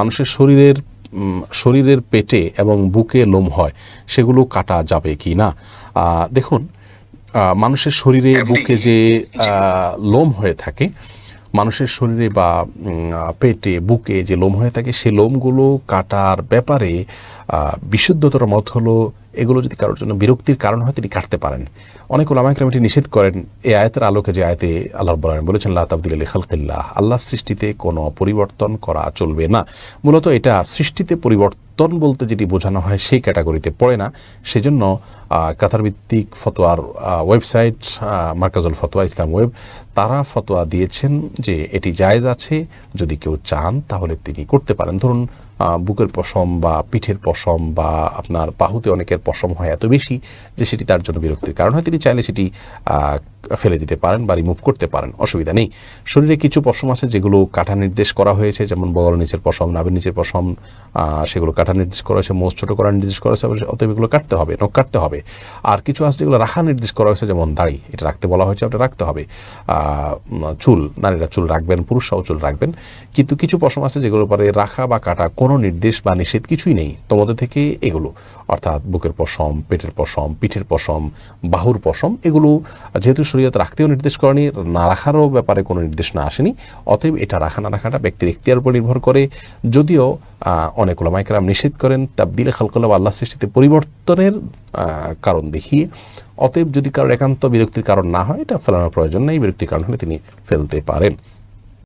মানুষের শরীরের শরীরের পেটে এবং বুকে লোম হয় সেগুলো কাটা যাবে কি না দেখুন মানুষের শরীরে বুকে যে লোম হয়ে থাকে মানুষের শরীরে বা পেটে বুকে যে লোম হয়ে থাকে সে লোমগুলো কাটার ব্যাপারে বিশুদ্ধতর মত হলো এগুলো যদি কারোর জন্য বিরক্তির কারণ হয় তিনি কাটতে পারেন অনেক ওলামাইকরাম এটি নিষেধ করেন এই আয়তের আলোকে যে আয়তে আল্লাহ বলেন বলেছেন আল্লাহ তাবদুল আলী খালকিল্লাহ আল্লাহ সৃষ্টিতে কোনো পরিবর্তন করা চলবে না মূলত এটা সৃষ্টিতে পরিবর্তন বলতে যেটি বোঝানো হয় সেই ক্যাটাগরিতে পড়ে না সেজন্য কাতারভিত্তিক ফতোয়ার ওয়েবসাইট মার্কাজুল ফতোয়া ইসলাম ওয়েব তারা ফতোয়া দিয়েছেন যে এটি জায়জ আছে যদি কেউ চান তাহলে তিনি করতে পারেন ধরুন বুকের পশম বা পিঠের পশম বা আপনার বাহুতে অনেকের পশম হয় এত বেশি যে সেটি তার জন্য বিরক্তির কারণ হয় তিনি চাইলে সেটি ফেলে দিতে পারেন বা রিমুভ করতে পারেন অসুবিধা নেই শরীরে কিছু পশম আছে যেগুলো কাটা নির্দেশ করা হয়েছে যেমন বগল নিচের পশম নাভের নিচের পশম সেগুলো কাটা নির্দেশ করা হয়েছে মোজ ছোটো করার নির্দেশ করা হয়েছে অতএব এগুলো কাটতে হবে নখ কাটতে হবে আর কিছু আছে যেগুলো রাখা নির্দেশ করা হয়েছে যেমন দাড়ি এটা রাখতে বলা হয়েছে ওটা রাখতে হবে চুল নারীরা চুল রাখবেন পুরুষরাও চুল রাখবেন কিন্তু কিছু পশম আছে যেগুলোর পরে রাখা বা কাটা কোনো নির্দেশ বা নিষেধ কিছুই নেই তোমাদের থেকে এগুলো অর্থাৎ বুকের পশম পেটের পশম পিঠের পশম বাহুর পশম এগুলো যেহেতু শরীয়ত রাখতেও নির্দেশ করেনি না রাখারও ব্যাপারে কোনো নির্দেশ না আসেনি অতএব এটা রাখা না রাখাটা ব্যক্তির এক্তিয়ার উপর নির্ভর করে যদিও অনেক ওলামাইকরাম নিষেধ করেন তাবদিল খালকলা আল্লাহ সৃষ্টিতে পরিবর্তনের কারণ দেখিয়ে অতএব যদি কারোর একান্ত বিরক্তির কারণ না হয় এটা ফেলানোর প্রয়োজন নেই বিরক্তির কারণ হলে তিনি ফেলতে পারেন